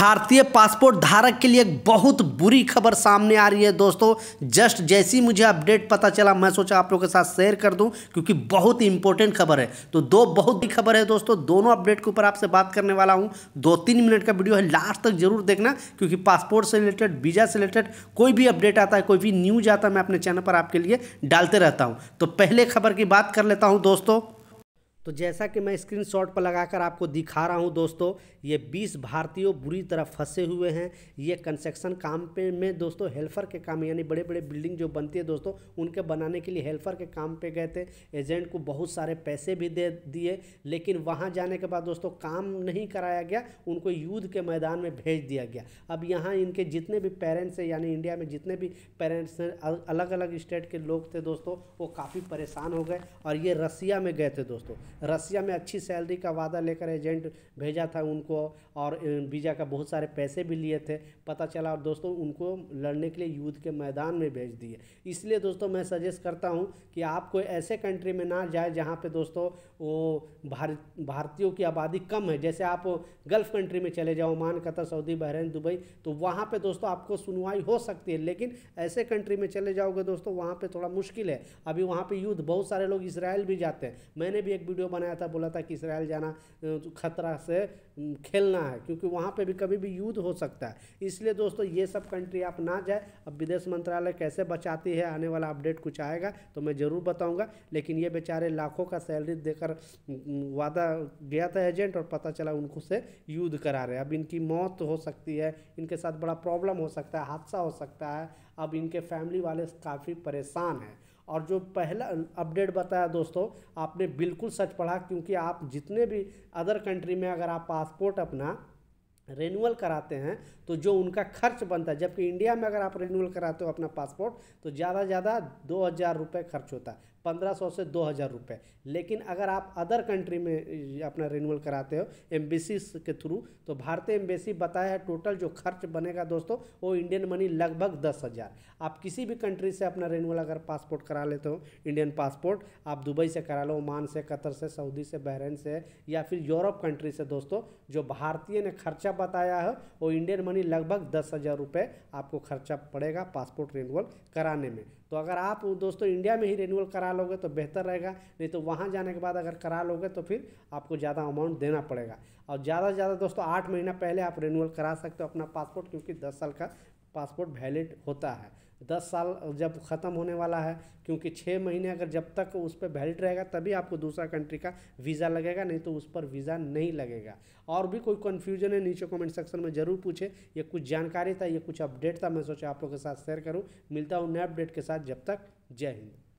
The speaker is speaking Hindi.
भारतीय पासपोर्ट धारक के लिए एक बहुत बुरी खबर सामने आ रही है दोस्तों जस्ट जैसी मुझे अपडेट पता चला मैं सोचा आप लोगों के साथ शेयर कर दूं क्योंकि बहुत ही इंपॉर्टेंट खबर है तो दो बहुत ही खबर है दोस्तों दोनों अपडेट के ऊपर आपसे बात करने वाला हूं दो तीन मिनट का वीडियो है लास्ट तक जरूर देखना क्योंकि पासपोर्ट से रिलेटेड वीज़ा से रिलेटेड कोई भी अपडेट आता है कोई भी न्यूज आता है मैं अपने चैनल पर आपके लिए डालते रहता हूँ तो पहले खबर की बात कर लेता हूँ दोस्तों तो जैसा कि मैं स्क्रीनशॉट पर लगाकर आपको दिखा रहा हूं दोस्तों ये 20 भारतीयों बुरी तरह फंसे हुए हैं ये कंस्ट्रक्शन काम पे में दोस्तों हेल्पर के काम यानी बड़े बड़े बिल्डिंग जो बनती है दोस्तों उनके बनाने के लिए हेल्पर के काम पे गए थे एजेंट को बहुत सारे पैसे भी दे दिए लेकिन वहाँ जाने के बाद दोस्तों काम नहीं कराया गया उनको युद्ध के मैदान में भेज दिया गया अब यहाँ इनके जितने भी पेरेंट्स हैं यानी इंडिया में जितने भी पेरेंट्स हैं अलग अलग स्टेट के लोग थे दोस्तों वो काफ़ी परेशान हो गए और ये रसिया में गए थे दोस्तों रसिया में अच्छी सैलरी का वादा लेकर एजेंट भेजा था उनको और वीज़ा का बहुत सारे पैसे भी लिए थे पता चला और दोस्तों उनको लड़ने के लिए युद्ध के मैदान में भेज दिए इसलिए दोस्तों मैं सजेस्ट करता हूँ कि आप कोई ऐसे कंट्री में ना जाए जहाँ पर दोस्तों वो भारत भारतीयों की आबादी कम है जैसे आप गल्फ़ कंट्री में चले जाओ Oman Qatar Saudi Bahrain Dubai तो वहाँ पर दोस्तों आपको सुनवाई हो सकती है लेकिन ऐसे कंट्री में चले जाओगे दोस्तों वहाँ पर थोड़ा मुश्किल है अभी वहाँ पर युद्ध बहुत सारे लोग इसराइल भी जाते हैं मैंने भी एक वीडियो वीडियो बनाया था बोला था कि इसराइल जाना खतरा से खेलना है क्योंकि वहाँ पे भी कभी भी युद्ध हो सकता है इसलिए दोस्तों ये सब कंट्री आप ना जाए अब विदेश मंत्रालय कैसे बचाती है आने वाला अपडेट कुछ आएगा तो मैं ज़रूर बताऊँगा लेकिन ये बेचारे लाखों का सैलरी देकर वादा गया था एजेंट और पता चला उनको से युद्ध करा रहे अब इनकी मौत हो सकती है इनके साथ बड़ा प्रॉब्लम हो सकता है हादसा हो सकता है अब इनके फैमिली वाले काफ़ी परेशान हैं और जो पहला अपडेट बताया दोस्तों आपने बिल्कुल सच पढ़ा क्योंकि आप जितने भी अदर कंट्री में अगर आप पासपोर्ट अपना रेनुअल कराते हैं तो जो उनका खर्च बनता है जबकि इंडिया में अगर आप रेनुअल कराते हो अपना पासपोर्ट तो ज़्यादा ज़्यादा दो हज़ार रुपये खर्च होता है 1500 से 2000 रुपए लेकिन अगर आप अदर कंट्री में अपना रिन्यूअल कराते हो एम्बेसी के थ्रू तो भारतीय एम्बेसी बताया है टोटल जो खर्च बनेगा दोस्तों वो इंडियन मनी लगभग दस हज़ार आप किसी भी कंट्री से अपना रिन्यूअल अगर पासपोर्ट करा लेते हो इंडियन पासपोर्ट आप दुबई से करा लो ओमान से कतर से सऊदी से बहरेन से या फिर यूरोप कंट्री से दोस्तों जो भारतीय ने खर्चा बताया है वो इंडियन मनी लगभग दस हज़ार रुपये आपको खर्चा पड़ेगा पासपोर्ट रिन्यूअल कराने में तो अगर आप दोस्तों इंडिया में ही रिन्यूअल करा करा लोगे तो बेहतर रहेगा नहीं तो वहाँ जाने के बाद अगर करा लोगे तो फिर आपको ज़्यादा अमाउंट देना पड़ेगा और ज़्यादा से ज़्यादा दोस्तों आठ महीना पहले आप रिन्यूअल करा सकते हो अपना पासपोर्ट क्योंकि दस साल का पासपोर्ट वैलिड होता है दस साल जब ख़त्म होने वाला है क्योंकि छः महीने अगर जब तक उस पर वैलिड रहेगा तभी आपको दूसरा कंट्री का वीज़ा लगेगा नहीं तो उस पर वीज़ा नहीं लगेगा और भी कोई कन्फ्यूजन है नीचे कमेंट सेक्शन में ज़रूर पूछे ये कुछ जानकारी था ये कुछ अपडेट था मैं सोचा आप लोगों के साथ शेयर करूँ मिलता हूँ नए अपडेट के साथ जब तक जय हिंद